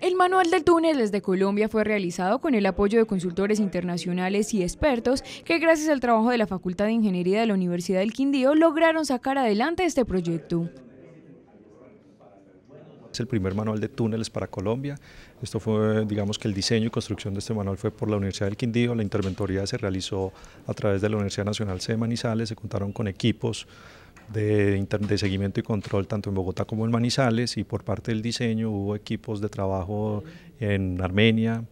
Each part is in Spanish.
El manual de túneles de Colombia fue realizado con el apoyo de consultores internacionales y expertos que gracias al trabajo de la Facultad de Ingeniería de la Universidad del Quindío lograron sacar adelante este proyecto. Es el primer manual de túneles para Colombia. Esto fue, digamos que el diseño y construcción de este manual fue por la Universidad del Quindío. La interventoría se realizó a través de la Universidad Nacional C de Manizales. Se contaron con equipos de, de, seguimiento y control tanto en Bogotá como en Manizales y por parte del diseño hubo equipos de trabajo en Armenia,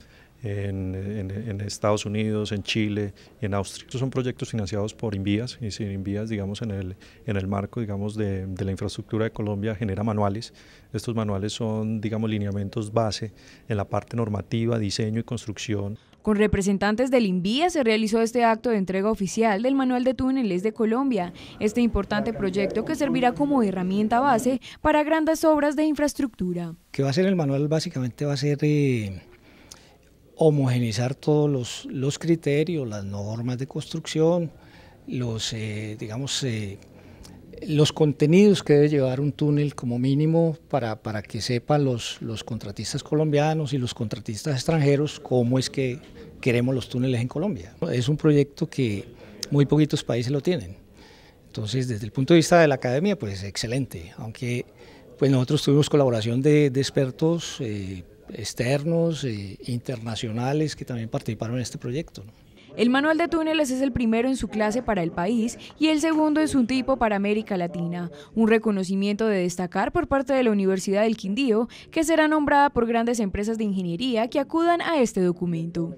en, Estados Unidos, en Chile y en Austria. Estos son proyectos financiados por Invías y sin Invías, digamos, en el, en el marco digamos, de, la infraestructura de Colombia genera manuales. Estos manuales son, digamos, lineamientos base en la parte normativa, diseño y construcción. Con representantes del INVIA se realizó este acto de entrega oficial del Manual de Túneles de Colombia, este importante proyecto que servirá como herramienta base para grandes obras de infraestructura. ¿Qué va a ser el manual? Básicamente va a ser eh, homogeneizar homogenizar todos los, criterios, las normas de construcción, los, eh, digamos, eh, los contenidos que debe llevar un túnel como mínimo para, que sepan los, contratistas colombianos y los contratistas extranjeros cómo es que queremos los túneles en Colombia. Es un proyecto que muy poquitos países lo tienen. Entonces, desde el punto de vista de la academia, pues excelente, aunque pues nosotros tuvimos colaboración de, expertos eh, externos, e internacionales, que también participaron en este proyecto. El manual de túneles es el primero en su clase para el país y el segundo es un tipo para América Latina, un reconocimiento de destacar por parte de la Universidad del Quindío, que será nombrada por grandes empresas de ingeniería que acudan a este documento.